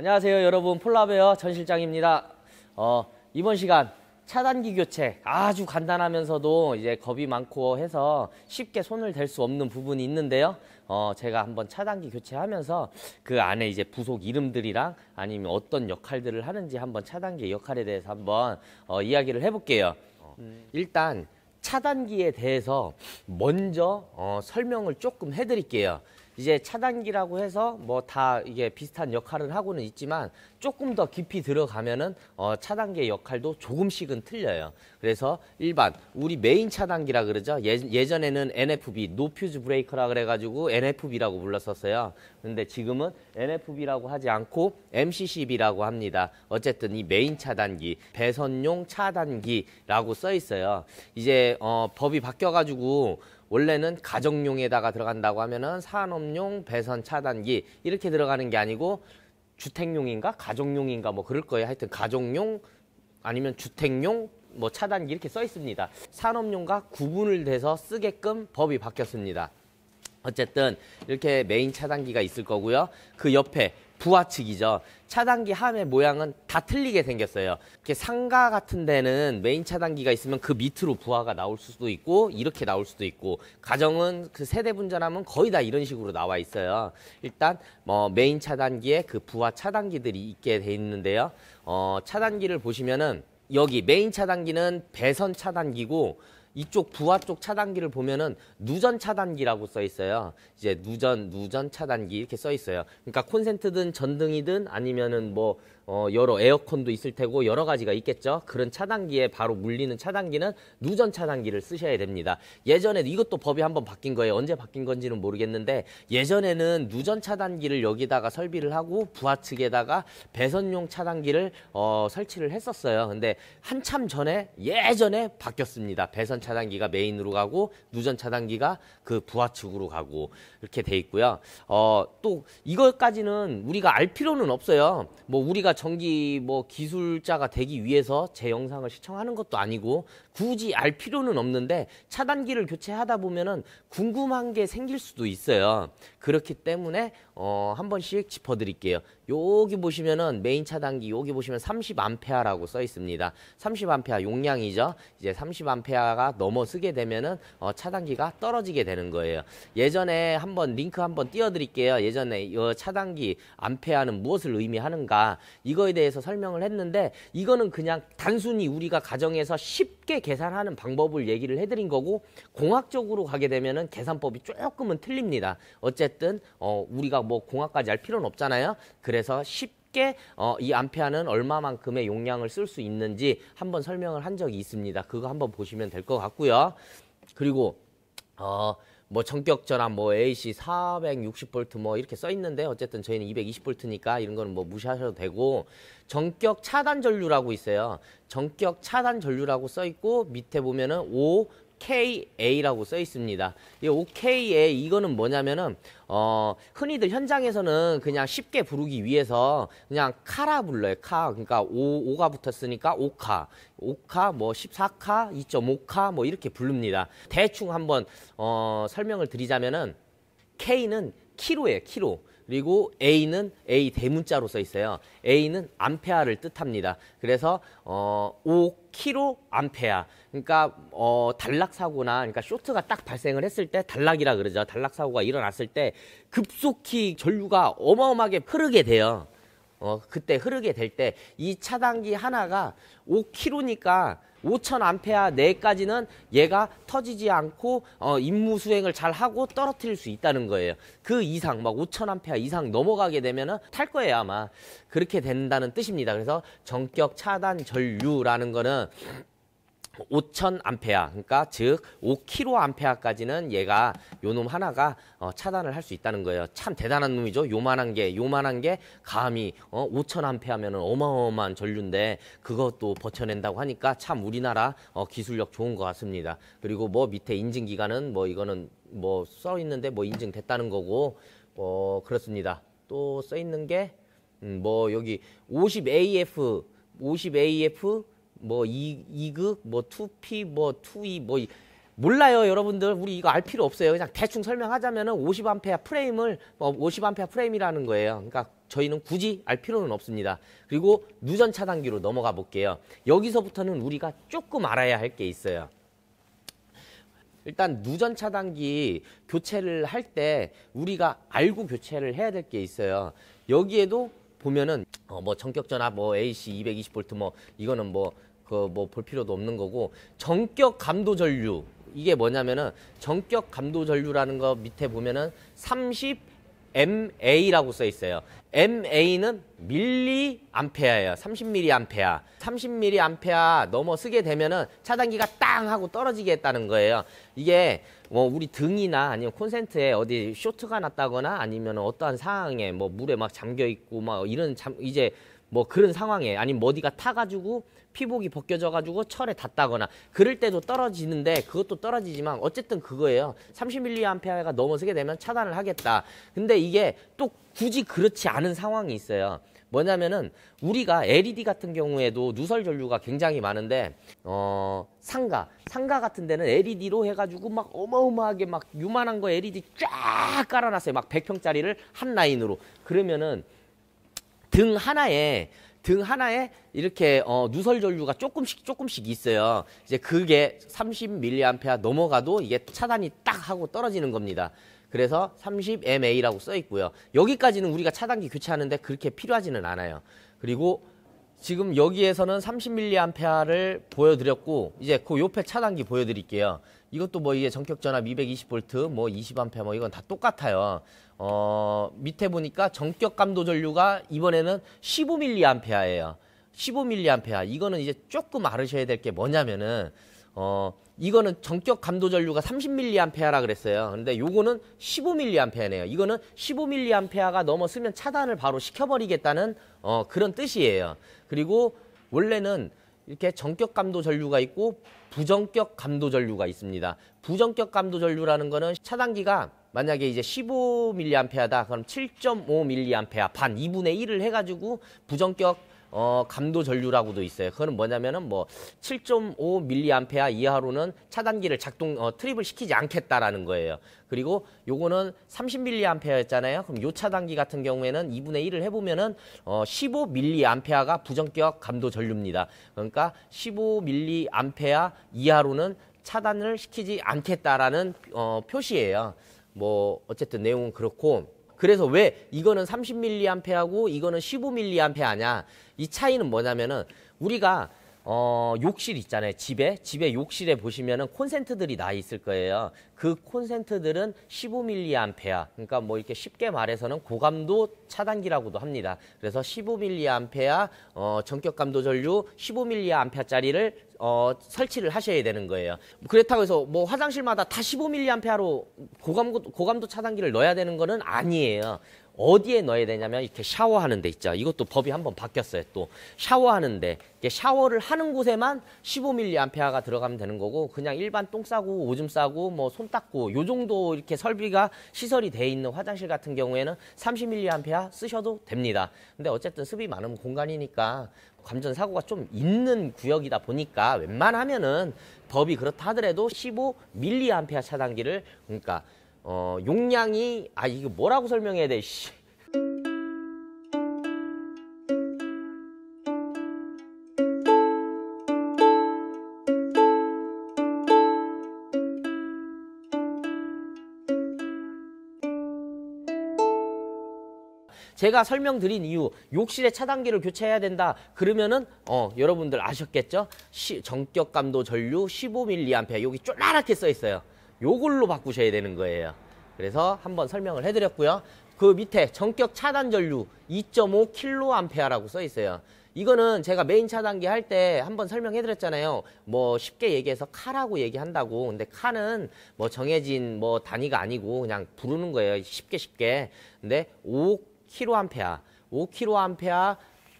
안녕하세요 여러분 폴라베어 전실장입니다 어, 이번 시간 차단기 교체 아주 간단하면서도 이제 겁이 많고 해서 쉽게 손을 댈 수 없는 부분이 있는데요 어, 제가 한번 차단기 교체하면서 그 안에 이제 부속 이름들이랑 아니면 어떤 역할들을 하는지 한번 차단기의 역할에 대해서 한번 어, 이야기를 해볼게요 음. 일단 차단기에 대해서 먼저 어, 설명을 조금 해드릴게요 이제 차단기라고 해서 뭐 다 이게 비슷한 역할을 하고는 있지만 조금 더 깊이 들어가면은 어, 차단기의 역할도 조금씩은 틀려요. 그래서 일반 우리 메인 차단기라 그러죠. 예, 전에는 NFB 노퓨즈 브레이커라 그래가지고 NFB라고 불렀었어요. 근데 지금은 NFB라고 하지 않고 MCCB라고 합니다. 어쨌든 이 메인 차단기 배선용 차단기라고 써 있어요. 이제 어, 법이 바뀌어가지고 원래는 가정용에다가 들어간다고 하면은 산업용 배선 차단기 이렇게 들어가는 게 아니고 주택용인가 가정용인가 뭐 그럴 거예요. 하여튼 가정용 아니면 주택용 뭐 차단기 이렇게 써 있습니다. 산업용과 구분을 돼서 쓰게끔 법이 바뀌었습니다. 어쨌든 이렇게 메인 차단기가 있을 거고요. 그 옆에 부하측이죠. 차단기 함의 모양은 다 틀리게 생겼어요. 이렇게 상가 같은 데는 메인 차단기가 있으면 그 밑으로 부하가 나올 수도 있고 이렇게 나올 수도 있고 가정은 그 세대 분전함은 거의 다 이런 식으로 나와 있어요. 일단 뭐 메인 차단기에 그 부하 차단기들이 있게 돼 있는데요. 어, 차단기를 보시면은 여기 메인 차단기는 배선 차단기고 이쪽 부하 쪽 차단기를 보면은 누전 차단기라고 써 있어요. 이제 누전 누전 차단기 이렇게 써 있어요. 그러니까 콘센트든 전등이든 아니면은 뭐 어, 여러 에어컨도 있을 테고 여러 가지가 있겠죠. 그런 차단기에 바로 물리는 차단기는 누전 차단기를 쓰셔야 됩니다. 예전에 이것도 법이 한번 바뀐 거예요. 언제 바뀐 건지는 모르겠는데 예전에는 누전 차단기를 여기다가 설비를 하고 부하 측에다가 배선용 차단기를 어, 설치를 했었어요. 근데 한참 전에 예전에 바뀌었습니다. 배선 차단기가 메인으로 가고 누전 차단기가 그 부하 측으로 가고 이렇게 돼 있고요. 어, 또 이것까지는 우리가 알 필요는 없어요. 뭐 우리가 전기 뭐 기술자가 되기 위해서 제 영상을 시청하는 것도 아니고 굳이 알 필요는 없는데 차단기를 교체하다 보면은 궁금한 게 생길 수도 있어요. 그렇기 때문에 어, 한 번씩 짚어드릴게요. 여기 보시면은 메인 차단기 여기 보시면 30A라고 써 있습니다. 30A 용량이죠. 이제 30A가 넘어 쓰게 되면은 어, 차단기가 떨어지게 되는 거예요. 예전에 한번 링크 한번 띄워드릴게요. 예전에 이 차단기 암페아는 무엇을 의미하는가 이거에 대해서 설명을 했는데 이거는 그냥 단순히 우리가 가정에서 쉽게 계산하는 방법을 얘기를 해드린 거고 공학적으로 가게 되면은 계산법이 조금은 틀립니다. 어쨌든 어, 우리가 뭐 공학까지 할 필요는 없잖아요. 그래서 쉽 쉽게 어, 이 암페아는 얼마만큼의 용량을 쓸 수 있는지 한번 설명을 한 적이 있습니다. 그거 한번 보시면 될 것 같고요. 그리고 어, 뭐 전격 전압 뭐 AC 460V 뭐 이렇게 써 있는데 어쨌든 저희는 220V니까 이런 거는 뭐 무시하셔도 되고 전격 차단 전류라고 있어요. 전격 차단 전류라고 써 있고 밑에 보면은 5 OKA라고 써 있습니다. 이 OKA 이거는 뭐냐면은 어 흔히들 현장에서는 그냥 쉽게 부르기 위해서 그냥 카라 불러요. 카. 그러니까 오 5가 붙었으니까 오카. 오카 뭐 14카, 2.5카 뭐 이렇게 부릅니다. 대충 한번 어 설명을 드리자면은 K는 키로예요. 키로. 그리고 A는 A 대문자로 써 있어요. A는 암페아를 뜻합니다. 그래서 어5키로 암페아. 그러니까 어 단락 사고나 그러니까 쇼트가 딱 발생을 했을 때 단락이라 그러죠. 단락 사고가 일어났을 때 급속히 전류가 어마어마하게 흐르게 돼요. 어 그때 흐르게 될 때 이 차단기 하나가 5키로니까 5천 암페아 내까지는 얘가 터지지 않고 어, 임무 수행을 잘 하고 떨어뜨릴 수 있다는 거예요. 그 이상 막 5천 암페아 이상 넘어가게 되면은 탈 거예요 아마 그렇게 된다는 뜻입니다. 그래서 전격 차단 전류라는 거는 5천 암페아 그러니까 즉 5키로 암페아까지는 얘가 요 놈 하나가 어, 차단을 할 수 있다는 거예요. 참 대단한 놈이죠. 요만한 게 요만한 게 감히 어, 5천 암페아면은 어마어마한 전류인데 그것도 버텨낸다고 하니까 참 우리나라 어, 기술력 좋은 것 같습니다. 그리고 뭐 밑에 인증 기간은 뭐 이거는 뭐 써 있는데 뭐 인증됐다는 거고 어 그렇습니다. 또 써 있는 게뭐 음, 뭐 여기 50AF 50AF 뭐 2, 2극, 뭐 2P, 뭐 2E, 뭐 몰라요 여러분들 우리 이거 알 필요 없어요 그냥 대충 설명하자면 은 50A 프레임을 뭐 50A 프레임이라는 거예요 그러니까 저희는 굳이 알 필요는 없습니다 그리고 누전 차단기로 넘어가 볼게요 여기서부터는 우리가 조금 알아야 할 게 있어요 일단 누전 차단기 교체를 할 때 우리가 알고 교체를 해야 될 게 있어요 여기에도 보면은 어뭐 전격 전압 뭐 AC 220V 뭐, 뭐 이거는 뭐 그뭐볼 필요도 없는 거고 정격 감도 전류 이게 뭐냐면은 정격 감도 전류라는 거 밑에 보면은 30 MA라고 써 있어요. MA는 밀리암페아예요. 30mA. 30mA 넘어 쓰게 되면은 차단기가 땅 하고 떨어지게 했다는 거예요. 이게 뭐 우리 등이나 아니면 콘센트에 어디 쇼트가 났다거나 아니면 어떠한 상황에 뭐 물에 막 잠겨 있고 막 이런 잠 이제 뭐 그런 상황에 아니면 어디가 타가지고 피복이 벗겨져가지고 철에 닿다거나 그럴 때도 떨어지는데 그것도 떨어지지만 어쨌든 그거예요. 30mAh가 넘어서게 되면 차단을 하겠다. 근데 이게 또 굳이 그렇지 않은 상황이 있어요. 뭐냐면은 우리가 LED 같은 경우에도 누설 전류가 굉장히 많은데 어 상가 상가 같은 데는 LED로 해가지고 막 어마어마하게 막유만한거 LED 쫙 깔아놨어요 막 100평짜리를 한 라인으로 그러면은 등 하나에 등 하나에 이렇게 어, 누설 전류가 조금씩 조금씩 있어요. 이제 그게 30mA 넘어가도 이게 차단이 딱 하고 떨어지는 겁니다. 그래서 30MA라고 써 있고요. 여기까지는 우리가 차단기 교체하는데 그렇게 필요하지는 않아요. 그리고 지금 여기에서는 30mA를 보여드렸고 이제 그 옆에 차단기 보여드릴게요. 이것도 뭐 이게 전격 전압 220V, 뭐 20A 뭐 이건 다 똑같아요. 어, 밑에 보니까 정격 감도 전류가 이번에는 15mA예요. h 15mA. h 이거는 이제 조금 알으셔야 될 게 뭐냐면은 어, 이거는 정격 감도 전류가 30mA라 h 그랬어요. 근데 요거는 15mA네요. h 이거는 15mA가 h 넘어 쓰면 차단을 바로 시켜버리겠다는 어, 그런 뜻이에요. 그리고 원래는 이렇게 정격 감도 전류가 있고 부정격 감도 전류가 있습니다. 부정격 감도 전류라는 거는 차단기가 만약에 이제 15mAh다 그럼 7.5mAh 반 2분의 1을 해가지고 부정격 어, 감도 전류라고도 있어요. 그거는 뭐냐면은 뭐 7.5mAh 이하로는 차단기를 작동 어, 트립을 시키지 않겠다라는 거예요. 그리고 요거는 30mAh였잖아요. 그럼 요 차단기 같은 경우에는 2분의 1을 해보면은 어, 15mAh가 부정격 감도 전류입니다. 그러니까 15mAh 이하로는 차단을 시키지 않겠다라는 어, 표시예요. 뭐 어쨌든 내용은 그렇고 그래서 왜 이거는 30mA하고 이거는 15mA하냐 이 차이는 뭐냐면은 우리가 어, 욕실 있잖아요. 집에 집에 욕실에 보시면은 콘센트들이 나 있을 거예요. 그 콘센트들은 15mA. 그러니까 뭐 이렇게 쉽게 말해서는 고감도 차단기라고도 합니다. 그래서 15mA 어, 전격 감도 전류 15mA짜리를 어, 설치를 하셔야 되는 거예요. 그렇다고 해서 뭐 화장실마다 다 15mA로 고감 고감도 차단기를 넣어야 되는 거는 아니에요. 어디에 넣어야 되냐면 이렇게 샤워하는 데 있죠. 이것도 법이 한번 바뀌었어요. 또 샤워하는 데 샤워를 하는 곳에만 15mAh가 들어가면 되는 거고 그냥 일반 똥 싸고 오줌 싸고 뭐 손 닦고 요 정도 이렇게 설비가 시설이 돼 있는 화장실 같은 경우에는 30mAh 쓰셔도 됩니다. 근데 어쨌든 습이 많은 공간이니까 감전 사고가 좀 있는 구역이다 보니까 웬만하면은 법이 그렇다 하더라도 15mAh 차단기를 그러니까 어, 용량이 아 이거 뭐라고 설명해야 돼 씨. 제가 설명드린 이유 욕실에 차단기를 교체해야 된다 그러면은 어 여러분들 아셨겠죠 시, 정격감도 전류 15mA 여기 쫄나랗게써 있어요 요걸로 바꾸셔야 되는 거예요. 그래서 한번 설명을 해드렸고요. 그 밑에 전격 차단 전류 2.5kA라고 써 있어요. 이거는 제가 메인 차단기 할 때 한번 설명해 드렸잖아요. 뭐 쉽게 얘기해서 카라고 얘기한다고. 근데 카는 뭐 정해진 뭐 단위가 아니고 그냥 부르는 거예요. 쉽게 쉽게. 근데 5kA, 5kA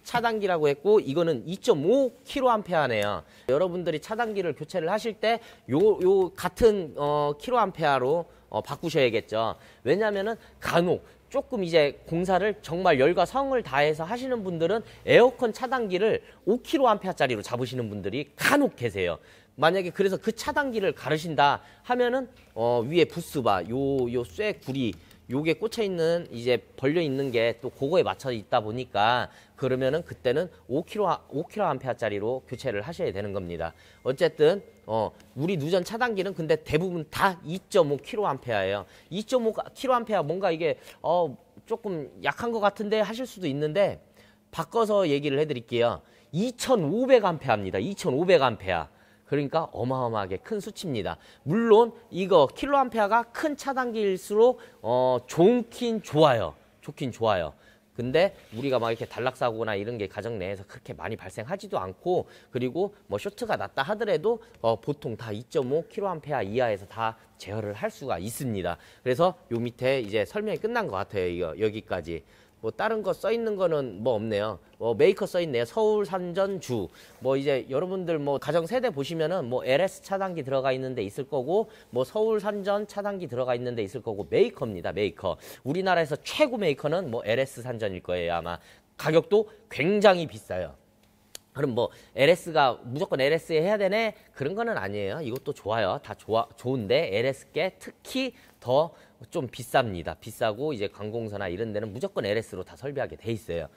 차단기라고 했고 이거는 2.5kA네요. 여러분들이 차단기를 교체를 하실 때 요 요 같은 어 kA로 어 바꾸셔야겠죠. 왜냐면은 간혹 조금 이제 공사를 정말 열과 성을 다해서 하시는 분들은 에어컨 차단기를 5kA짜리로 잡으시는 분들이 간혹 계세요. 만약에 그래서 그 차단기를 가르신다 하면은 어 위에 부스바 요 요 쇠 구리 요게 꽂혀 있는 이제 벌려 있는 게또고거에 맞춰 있다 보니까 그러면은 그때는 5kg 5kAh짜리로 교체를 하셔야 되는 겁니다. 어쨌든 어 우리 누전 차단기는 근데 대부분 다 2.5kA예요. 2.5kA 뭔가 이게 어 조금 약한 것 같은데 하실 수도 있는데 바꿔서 얘기를 해드릴게요. 2,500A입니다. 2,500A. 그러니까 어마어마하게 큰 수치입니다. 물론 이거 킬로암페어가 큰 차단기일수록 어, 좋긴 좋아요. 좋긴 좋아요. 근데 우리가 막 이렇게 단락사고나 이런 게 가정 내에서 그렇게 많이 발생하지도 않고 그리고 뭐 쇼트가 났다 하더라도 어 보통 다 2.5kA 이하에서 다 제어를 할 수가 있습니다. 그래서 요 밑에 이제 설명이 끝난 것 같아요. 이거 여기까지. 뭐 다른 거 써 있는 거는 뭐 없네요. 뭐 메이커 써 있네요. 서울 산전주. 뭐 이제 여러분들 뭐 가정 세대 보시면은 뭐 LS 차단기 들어가 있는 데 있을 거고 뭐 서울 산전 차단기 들어가 있는 데 있을 거고 메이커입니다. 메이커. 우리나라에서 최고 메이커는 뭐 LS 산전일 거예요, 아마. 가격도 굉장히 비싸요. 그럼 뭐 LS가 무조건 LS에 해야 되네 그런 거는 아니에요. 이것도 좋아요. 다 좋아 좋은데 LS께 특히 더좀 비쌉니다. 비싸고 이제 관공서나 이런 데는 무조건 LS로 다 설비하게 돼 있어요.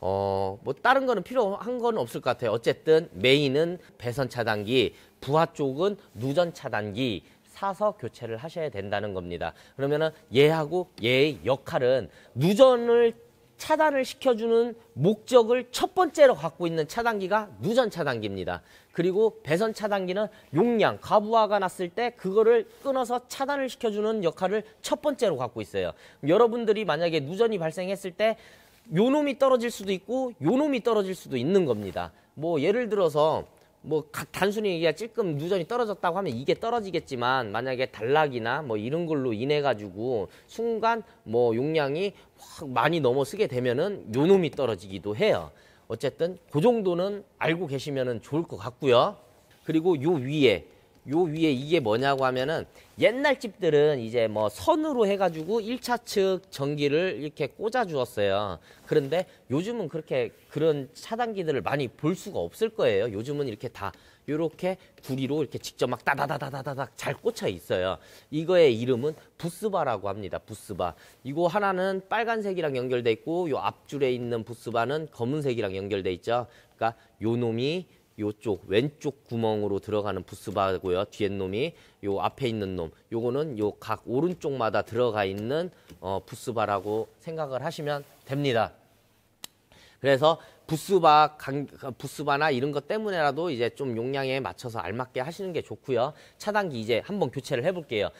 어, 뭐 다른 거는 필요한 건 없을 것 같아요. 어쨌든 메인은 배선 차단기, 부하 쪽은 누전 차단기 사서 교체를 하셔야 된다는 겁니다. 그러면은 얘하고 얘의 역할은 누전을 차단을 시켜주는 목적을 첫 번째로 갖고 있는 차단기가 누전 차단기입니다. 그리고 배선 차단기는 용량, 가부하가 났을 때 그거를 끊어서 차단을 시켜주는 역할을 첫 번째로 갖고 있어요. 여러분들이 만약에 누전이 발생했을 때 요놈이 떨어질 수도 있고 요놈이 떨어질 수도 있는 겁니다. 뭐 예를 들어서 뭐 단순히 얘기가 찔끔 누전이 떨어졌다고 하면 이게 떨어지겠지만 만약에 단락이나 뭐 이런 걸로 인해 가지고 순간 뭐 용량이 확 많이 넘어쓰게 되면은 요놈이 떨어지기도 해요. 어쨌든 그 정도는 알고 계시면은 좋을 것 같고요. 그리고 요 위에 요 위에 이게 뭐냐고 하면은 옛날 집들은 이제 뭐 선으로 해가지고 1차 측 전기를 이렇게 꽂아 주었어요. 그런데 요즘은 그렇게 그런 차단기들을 많이 볼 수가 없을 거예요. 요즘은 이렇게 다 요렇게 구리로 이렇게 직접 막 따다다다다다닥 잘 꽂혀 있어요. 이거의 이름은 부스바라고 합니다. 부스바. 이거 하나는 빨간색이랑 연결돼 있고 요 앞줄에 있는 부스바는 검은색이랑 연결돼 있죠. 그러니까 요 놈이 요쪽 왼쪽 구멍으로 들어가는 부스바고요. 뒤에 놈이 요 앞에 있는 놈. 요거는 요 각 오른쪽마다 들어가 있는 어 부스바라고 생각을 하시면 됩니다. 그래서 부스바, 강, 부스바나 이런 것 때문에라도 이제 좀 용량에 맞춰서 알맞게 하시는 게 좋고요. 차단기 이제 한번 교체를 해볼게요.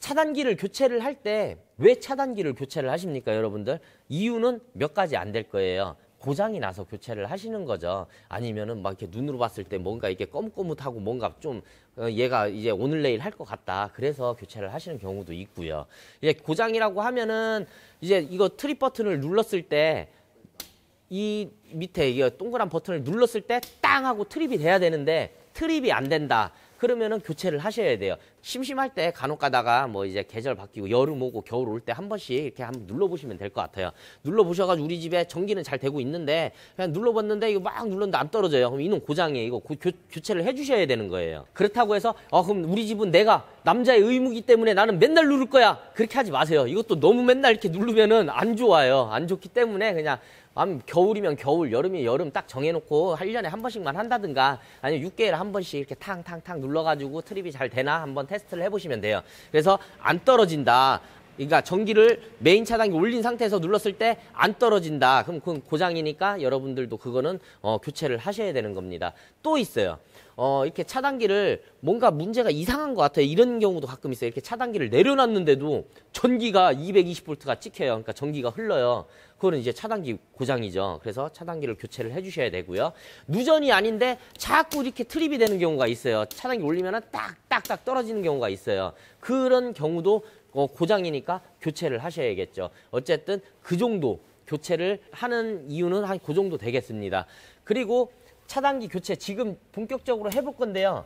차단기를 교체를 할 때 왜 차단기를 교체를 하십니까, 여러분들? 이유는 몇 가지 안 될 거예요. 고장이 나서 교체를 하시는 거죠. 아니면은 막 이렇게 눈으로 봤을 때 뭔가 이렇게 꼼꼼하고 뭔가 좀 어, 얘가 이제 오늘 내일 할 것 같다. 그래서 교체를 하시는 경우도 있고요. 이제 고장이라고 하면은 이제 이거 트립 버튼을 눌렀을 때 이 밑에 이 동그란 버튼을 눌렀을 때 땅 하고 트립이 돼야 되는데 트립이 안 된다. 그러면은 교체를 하셔야 돼요. 심심할 때 간혹 가다가 뭐 이제 계절 바뀌고 여름 오고 겨울 올 때 한 번씩 이렇게 한번 눌러보시면 될 것 같아요. 눌러보셔가지고 우리 집에 전기는 잘 되고 있는데 그냥 눌러봤는데 이거 막 눌렀는데 안 떨어져요. 그럼 이놈 고장이에요. 이거 교, 교체를 해주셔야 되는 거예요. 그렇다고 해서 어, 그럼 우리 집은 내가 남자의 의무기 때문에 나는 맨날 누를 거야. 그렇게 하지 마세요. 이것도 너무 맨날 이렇게 누르면은 안 좋아요. 안 좋기 때문에 그냥 아 겨울이면 겨울, 여름이면 여름 딱 정해놓고 1년에 한 번씩만 한다든가 아니면 6개월에 한 번씩 이렇게 탕탕탕 눌러가지고 트립이 잘 되나 한번 테스트를 해보시면 돼요. 그래서 안 떨어진다. 그러니까 전기를 메인 차단기 올린 상태에서 눌렀을 때 안 떨어진다. 그럼 그건 고장이니까 여러분들도 그거는 어, 교체를 하셔야 되는 겁니다. 또 있어요. 어, 이렇게 차단기를 뭔가 문제가 이상한 것 같아요. 이런 경우도 가끔 있어요. 이렇게 차단기를 내려놨는데도 전기가 220V가 찍혀요. 그러니까 전기가 흘러요. 그거는 이제 차단기 고장이죠. 그래서 차단기를 교체를 해주셔야 되고요. 누전이 아닌데 자꾸 이렇게 트립이 되는 경우가 있어요. 차단기 올리면 딱딱딱 떨어지는 경우가 있어요. 그런 경우도 어, 고장이니까 교체를 하셔야겠죠. 어쨌든 그 정도 교체를 하는 이유는 한 그 정도 되겠습니다. 그리고 차단기 교체 지금 본격적으로 해볼 건데요.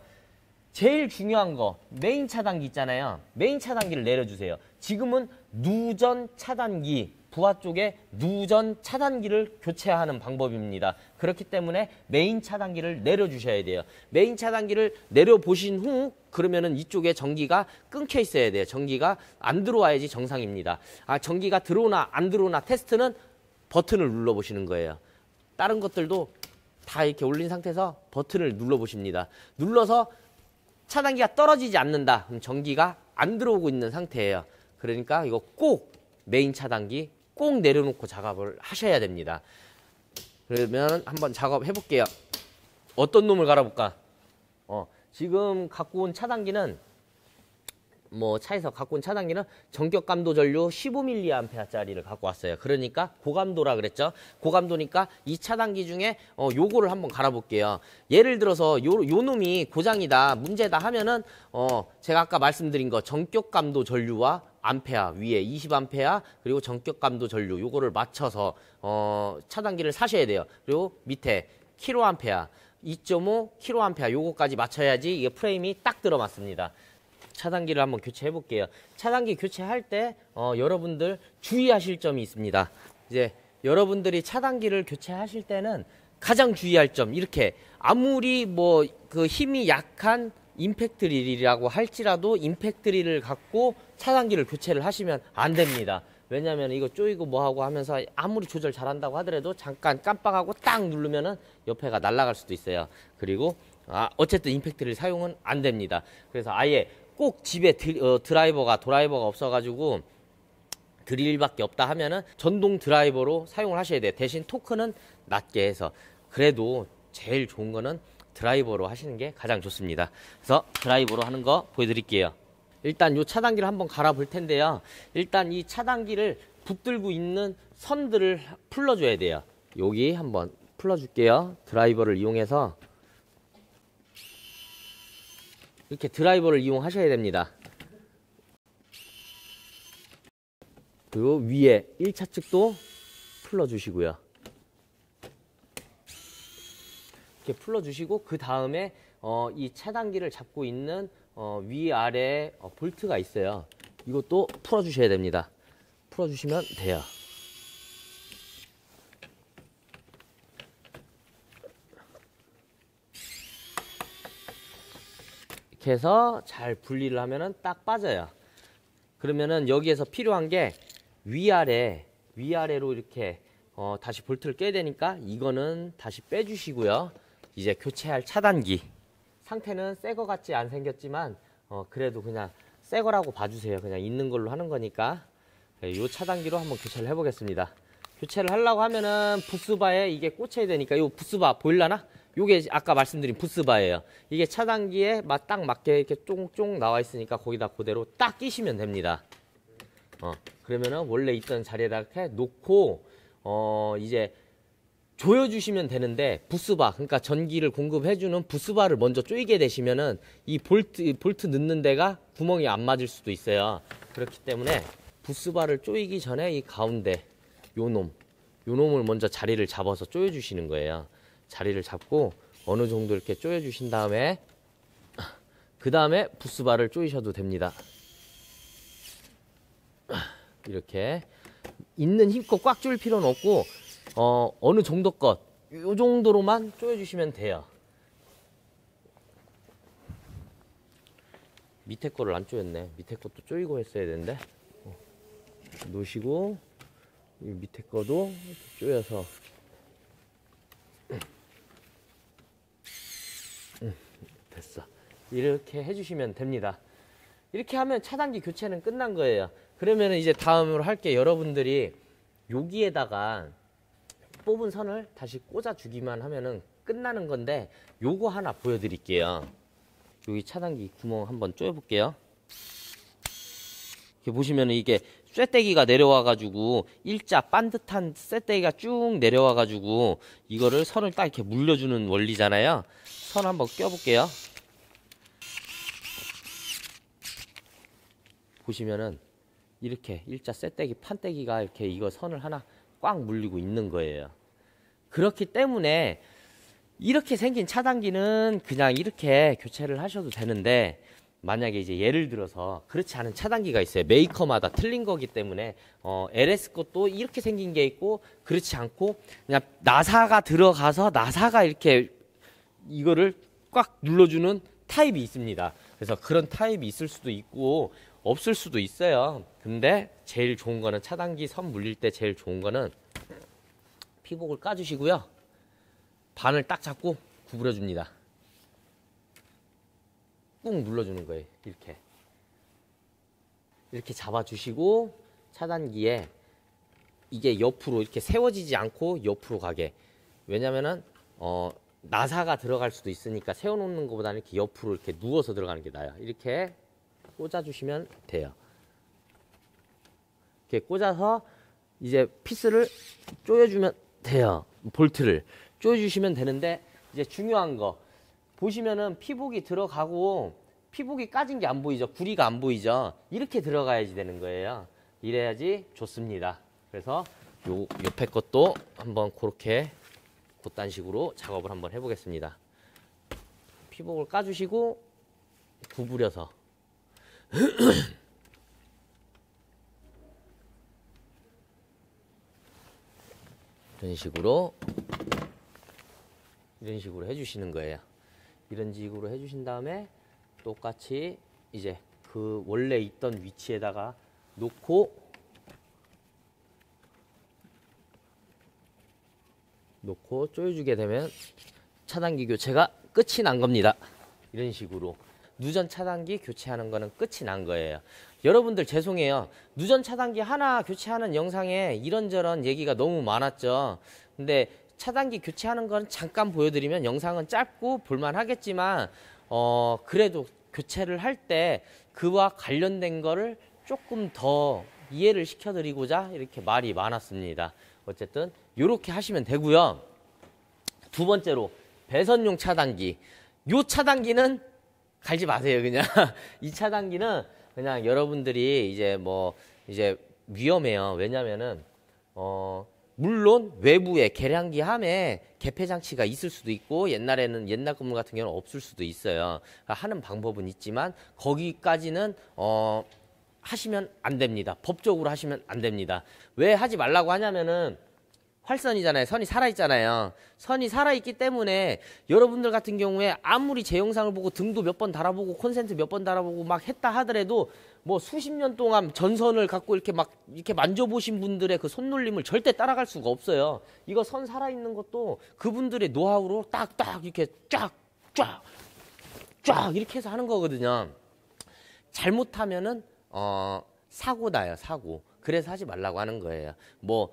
제일 중요한 거 메인 차단기 있잖아요. 메인 차단기를 내려주세요. 지금은 누전 차단기 부하 쪽에 누전 차단기를 교체하는 방법입니다. 그렇기 때문에 메인 차단기를 내려주셔야 돼요. 메인 차단기를 내려보신 후 그러면은 이쪽에 전기가 끊겨 있어야 돼요. 전기가 안 들어와야지 정상입니다. 아 전기가 들어오나 안 들어오나 테스트는 버튼을 눌러보시는 거예요. 다른 것들도 다 이렇게 올린 상태에서 버튼을 눌러보십니다. 눌러서 차단기가 떨어지지 않는다. 그럼 전기가 안 들어오고 있는 상태예요. 그러니까 이거 꼭 메인 차단기 꼭 내려놓고 작업을 하셔야 됩니다. 그러면 한번 작업해 볼게요. 어떤 놈을 갈아볼까? 어, 지금 갖고 온 차단기는 뭐 차에서 갖고 온 차단기는 전격 감도 전류 15mAh짜리를 갖고 왔어요. 그러니까 고감도라 그랬죠. 고감도니까 이 차단기 중에 어 요거를 한번 갈아 볼게요. 예를 들어서 요, 요 놈이 고장이다, 문제다 하면은 어 제가 아까 말씀드린 거 전격 감도 전류와 암페아 위에 20암페아 그리고 전격 감도 전류 요거를 맞춰서 어 차단기를 사셔야 돼요. 그리고 밑에 킬로암페아 2.5 킬로암페아 요거까지 맞춰야지 이게 프레임이 딱 들어맞습니다. 차단기를 한번 교체해 볼게요. 차단기 교체할 때 어, 여러분들 주의하실 점이 있습니다. 이제 여러분들이 차단기를 교체하실 때는 가장 주의할 점 이렇게 아무리 뭐 그 힘이 약한 임팩트 릴이라고 할지라도 임팩트 릴을 갖고 차단기를 교체를 하시면 안 됩니다. 왜냐하면 이거 쪼이고 뭐하고 하면서 아무리 조절 잘한다고 하더라도 잠깐 깜빡하고 딱 누르면은 옆에가 날아갈 수도 있어요. 그리고 아 어쨌든 임팩트를 사용은 안 됩니다. 그래서 아예 꼭 집에 드, 어, 드라이버가 드라이버가 없어가지고 드릴밖에 없다 하면은 전동 드라이버로 사용을 하셔야 돼요. 대신 토크는 낮게 해서 그래도 제일 좋은 거는 드라이버로 하시는 게 가장 좋습니다. 그래서 드라이버로 하는 거 보여드릴게요. 일단 요 차단기를 한번 갈아 볼 텐데요. 일단 이 차단기를 붙들고 있는 선들을 풀러줘야 돼요. 여기 한번 풀러줄게요. 드라이버를 이용해서 이렇게 드라이버를 이용하셔야 됩니다. 그리고 위에 1차 측도 풀러주시고요. 이렇게 풀러주시고 그 다음에 어, 이 차단기를 잡고 있는 어, 위아래 어, 볼트가 있어요. 이것도 풀어주셔야 됩니다. 풀어주시면 돼요. 이렇게 해서 잘 분리를 하면은 딱 빠져요. 그러면은 여기에서 필요한 게 위아래 위아래로 이렇게 어, 다시 볼트를 깨야 되니까 이거는 다시 빼주시고요. 이제 교체할 차단기 상태는 새 거 같지 안 생겼지만 어, 그래도 그냥 새 거라고 봐주세요. 그냥 있는 걸로 하는 거니까 이 네, 차단기로 한번 교체를 해보겠습니다. 교체를 하려고 하면은 부스바에 이게 꽂혀야 되니까 이 부스바 보일라나? 요게 아까 말씀드린 부스바예요. 이게 차단기에 딱 맞게 이렇게 쫑쫑 나와 있으니까 거기다 그대로 딱 끼시면 됩니다. 어, 그러면은 원래 있던 자리에다 이렇게 놓고 어, 이제 조여주시면 되는데 부스바 그러니까 전기를 공급해주는 부스바를 먼저 조이게 되시면은 이 볼트 볼트 넣는 데가 구멍이 안 맞을 수도 있어요. 그렇기 때문에 부스바를 조이기 전에 이 가운데 요 놈, 요 놈을 먼저 자리를 잡아서 조여주시는 거예요. 자리를 잡고 어느 정도 이렇게 조여주신 다음에 그 다음에 부스바를 조이셔도 됩니다. 이렇게 있는 힘껏 꽉 줄 필요는 없고 어, 어느 정도껏 이 정도로만 조여주시면 돼요. 밑에 거를 안 조였네. 밑에 것도 조이고 했어야 되는데 어, 놓으시고 밑에 거도 조여서 됐어. 이렇게 해주시면 됩니다. 이렇게 하면 차단기 교체는 끝난 거예요. 그러면 이제 다음으로 할 게 여러분들이 여기에다가 뽑은 선을 다시 꽂아주기만 하면은 끝나는 건데 요거 하나 보여드릴게요. 여기 차단기 구멍 한번 쪼여볼게요. 이렇게 보시면 은 이게 쇠떼기가 내려와가지고 일자 반듯한 쇠떼기가 쭉 내려와가지고 이거를 선을 딱 이렇게 물려주는 원리잖아요. 선 한번 껴볼게요. 보시면은 이렇게 일자 쇠떼기 판떼기가 이렇게 이거 선을 하나 꽉 물리고 있는 거예요. 그렇기 때문에 이렇게 생긴 차단기는 그냥 이렇게 교체를 하셔도 되는데 만약에 이제 예를 들어서 그렇지 않은 차단기가 있어요. 메이커마다 틀린 거기 때문에 어, LS 것도 이렇게 생긴 게 있고 그렇지 않고 그냥 나사가 들어가서 나사가 이렇게 이거를 꽉 눌러주는 타입이 있습니다. 그래서 그런 타입이 있을 수도 있고 없을 수도 있어요. 근데 제일 좋은 거는 차단기 선 물릴 때 제일 좋은 거는 피복을 까주시고요. 반을 딱 잡고 구부려 줍니다. 꾹 눌러주는 거예요. 이렇게. 이렇게 잡아주시고 차단기에 이게 옆으로 이렇게 세워지지 않고 옆으로 가게. 왜냐면은 어 나사가 들어갈 수도 있으니까 세워놓는 것보다는 이렇게 옆으로 이렇게 누워서 들어가는 게 나아요. 이렇게 꽂아주시면 돼요. 이렇게 꽂아서 이제 피스를 조여주면 돼요. 볼트를 조여주시면 되는데 이제 중요한 거 보시면은 피복이 들어가고 피복이 까진 게 안 보이죠. 구리가 안 보이죠. 이렇게 들어가야지 되는 거예요. 이래야지 좋습니다. 그래서 요 옆에 것도 한번 그렇게 그딴 식으로 작업을 한번 해보겠습니다. 피복을 까주시고 구부려서 이런 식으로 이런 식으로 해주시는 거예요. 이런 식으로 해주신 다음에 똑같이 이제 그 원래 있던 위치에다가 놓고 놓고 조여주게 되면 차단기 교체가 끝이 난 겁니다. 이런 식으로 누전 차단기 교체하는 거는 끝이 난 거예요. 여러분들 죄송해요. 누전 차단기 하나 교체하는 영상에 이런저런 얘기가 너무 많았죠. 근데 차단기 교체하는 건 잠깐 보여드리면 영상은 짧고 볼만하겠지만 어 그래도 교체를 할 때 그와 관련된 거를 조금 더 이해를 시켜드리고자 이렇게 말이 많았습니다. 어쨌든 이렇게 하시면 되고요. 두 번째로 배선용 차단기. 이 차단기는 갈지 마세요. 그냥 이 차단기는 그냥 여러분들이 이제 뭐 이제 위험해요. 왜냐면은 어 물론 외부에 계량기 함에 개폐 장치가 있을 수도 있고 옛날에는 옛날 건물 같은 경우는 없을 수도 있어요. 그러니까 하는 방법은 있지만 거기까지는 어 하시면 안 됩니다. 법적으로 하시면 안 됩니다. 왜 하지 말라고 하냐면은 활선이잖아요. 선이 살아있잖아요. 선이 살아있기 때문에 여러분들 같은 경우에 아무리 제 영상을 보고 등도 몇 번 달아보고 콘센트 몇 번 달아보고 막 했다 하더라도 뭐 수십 년 동안 전선을 갖고 이렇게 막 이렇게 만져보신 분들의 그 손놀림을 절대 따라갈 수가 없어요. 이거 선 살아있는 것도 그분들의 노하우로 딱딱 이렇게 쫙, 쫙, 쫙 이렇게 해서 하는 거거든요. 잘못하면은, 어, 사고 나요, 사고. 그래서 하지 말라고 하는 거예요. 뭐,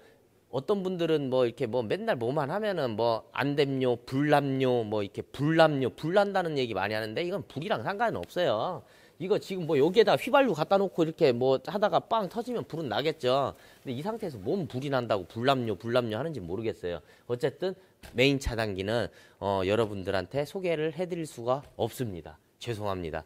어떤 분들은 뭐 이렇게 뭐 맨날 뭐만 하면은 뭐 안됨요, 불남요, 뭐 이렇게 불남요, 불난다는 얘기 많이 하는데 이건 불이랑 상관은 없어요. 이거 지금 뭐 여기에다 휘발유 갖다 놓고 이렇게 뭐 하다가 빵 터지면 불은 나겠죠. 근데 이 상태에서 뭔 불이 난다고 불남요, 불남요 하는지 모르겠어요. 어쨌든 메인 차단기는 어, 여러분들한테 소개를 해드릴 수가 없습니다. 죄송합니다.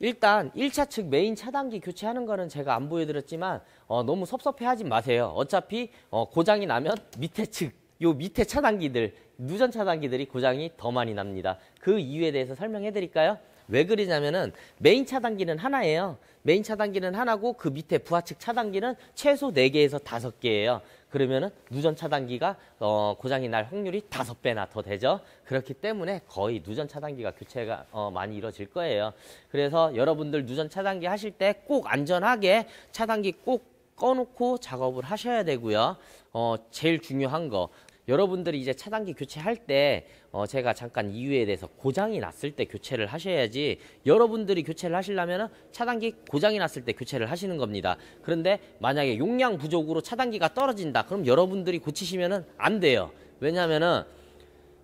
일단 1차 측 메인 차단기 교체하는 거는 제가 안 보여드렸지만 어, 너무 섭섭해하지 마세요. 어차피 어, 고장이 나면 밑에 측, 요 밑에 차단기들, 누전 차단기들이 고장이 더 많이 납니다. 그 이유에 대해서 설명해 드릴까요? 왜 그러냐면은 메인 차단기는 하나예요. 메인 차단기는 하나고 그 밑에 부하측 차단기는 최소 4개에서 5개예요. 그러면은 누전 차단기가 어, 고장이 날 확률이 다섯 배나 더 되죠. 그렇기 때문에 거의 누전 차단기가 교체가 어, 많이 이루어질 거예요. 그래서 여러분들 누전 차단기 하실 때 꼭 안전하게 차단기 꼭 꺼놓고 작업을 하셔야 되고요. 어, 제일 중요한 거 여러분들이 이제 차단기 교체할 때 어, 제가 잠깐 이유에 대해서 고장이 났을 때 교체를 하셔야지 여러분들이 교체를 하시려면 차단기 고장이 났을 때 교체를 하시는 겁니다. 그런데 만약에 용량 부족으로 차단기가 떨어진다. 그럼 여러분들이 고치시면 안 돼요. 왜냐하면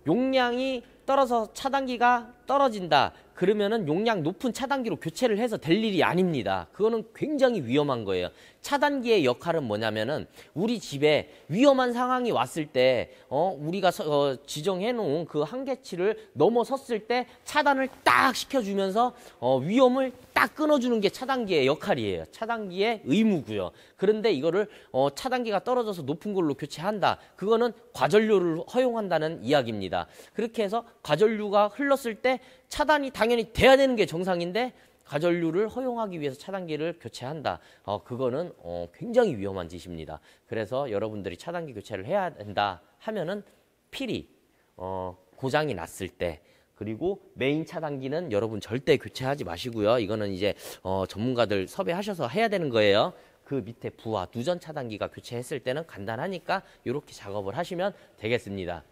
용량이 떨어서 차단기가 떨어진다. 그러면은 용량 높은 차단기로 교체를 해서 될 일이 아닙니다. 그거는 굉장히 위험한 거예요. 차단기의 역할은 뭐냐면은 우리 집에 위험한 상황이 왔을 때, 어, 우리가 서, 어, 지정해놓은 그 한계치를 넘어섰을 때 차단을 딱 시켜주면서 어, 위험을 딱 끊어주는 게 차단기의 역할이에요. 차단기의 의무고요. 그런데 이거를 어, 차단기가 떨어져서 높은 걸로 교체한다. 그거는 과전류를 허용한다는 이야기입니다. 그렇게 해서 과전류가 흘렀을 때 차단이 당연히 돼야 되는 게 정상인데 가전류를 허용하기 위해서 차단기를 교체한다. 어, 그거는 어, 굉장히 위험한 짓입니다. 그래서 여러분들이 차단기 교체를 해야 된다 하면은 필히 어, 고장이 났을 때 그리고 메인 차단기는 여러분 절대 교체하지 마시고요. 이거는 이제 어, 전문가들 섭외하셔서 해야 되는 거예요. 그 밑에 부하 누전 차단기가 교체했을 때는 간단하니까 이렇게 작업을 하시면 되겠습니다.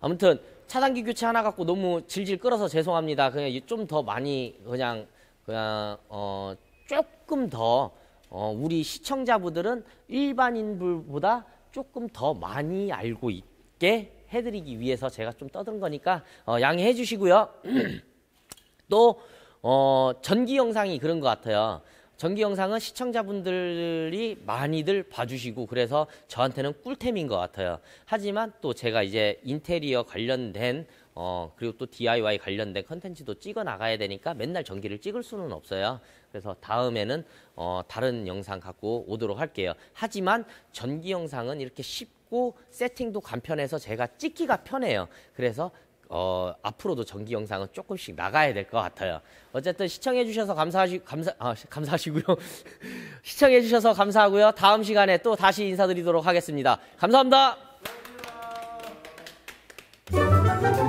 아무튼 차단기 교체 하나 갖고 너무 질질 끌어서 죄송합니다. 그냥 좀 더 많이 그냥 그냥 어 조금 더 어, 우리 시청자분들은 일반인들보다 조금 더 많이 알고 있게 해드리기 위해서 제가 좀 떠든 거니까 어, 양해해 주시고요. 또 어, 전기 영상이 그런 것 같아요. 전기 영상은 시청자분들이 많이들 봐주시고 그래서 저한테는 꿀템인 것 같아요. 하지만 또 제가 이제 인테리어 관련된 어, 그리고 또 DIY 관련된 컨텐츠도 찍어 나가야 되니까 맨날 전기를 찍을 수는 없어요. 그래서 다음에는 어, 다른 영상 갖고 오도록 할게요. 하지만 전기 영상은 이렇게 쉽고 세팅도 간편해서 제가 찍기가 편해요. 그래서 어, 앞으로도 정기 영상은 조금씩 나가야 될 것 같아요. 어쨌든 시청해 주셔서 감사하시 감사 아, 감사하시고요. 시청해 주셔서 감사하고요. 다음 시간에 또 다시 인사드리도록 하겠습니다 감사합니다. 감사합니다.